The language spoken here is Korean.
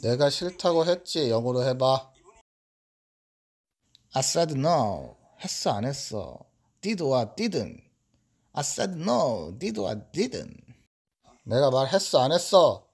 내가 싫다고 했지. 영어로 해봐. I said no. 했어 안 했어. Did or didn't. I said no. Did or didn't. 내가 말했어 안 했어.